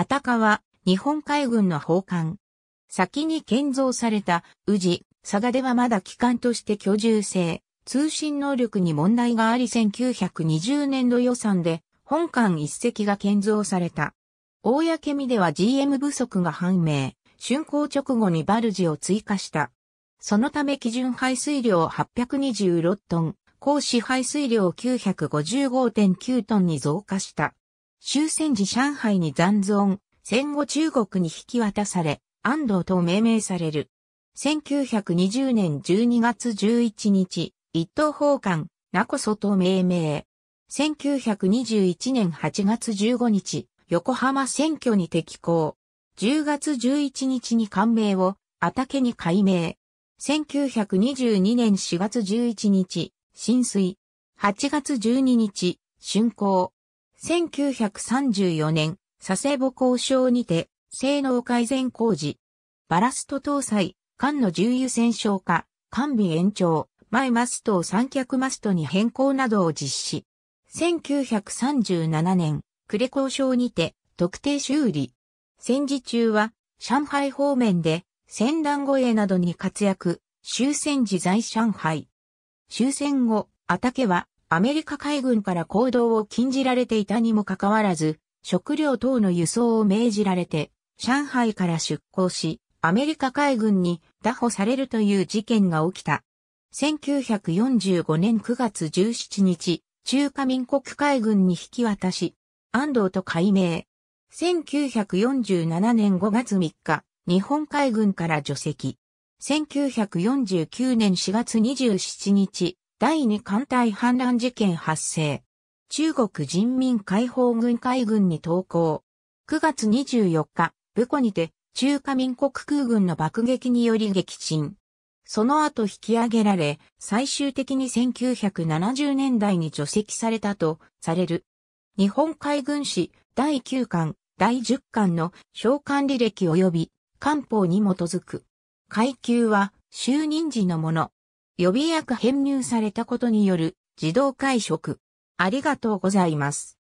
あたかは日本海軍の砲艦。先に建造された宇治、佐賀ではまだ機関として居住性、通信能力に問題があり1920年度予算で本艦一隻が建造された。公見では GM 不足が判明、竣工直後にバルジを追加した。そのため基準排水量826トン、高支排水量955.9トンに増加した。終戦時上海に残存、戦後中国に引き渡され、安藤と命名される。1920年12月11日、一等奉還、名こそと命名。1921年8月15日、横浜選挙に適行。10月11日に官名を、あたけに改名。1922年4月11日、浸水。8月12日、竣工。1934年、佐世保交渉にて、性能改善工事。バラスト搭載、艦の重油線消化、艦備延長、前マストを三脚マストに変更などを実施。1937年、呉交渉にて、特定修理。戦時中は、上海方面で、戦乱護衛などに活躍、終戦時在上海。終戦後、あたけは、アメリカ海軍から行動を禁じられていたにもかかわらず、食料等の輸送を命じられて、上海から出港し、アメリカ海軍に拿捕されるという事件が起きた。1945年9月17日、中華民国海軍に引き渡し、安藤と改名。1947年5月3日、日本海軍から除籍。1949年4月27日、第二艦隊反乱事件発生。中国人民解放軍海軍に投降。9月24日、武庫にて中華民国空軍の爆撃により撃沈。その後引き上げられ、最終的に1970年代に除籍されたとされる。日本海軍史第9巻、第10巻の召喚履歴及び官報に基づく。階級は就任時のもの。予備役編入されたことによる自動会食。ありがとうございます。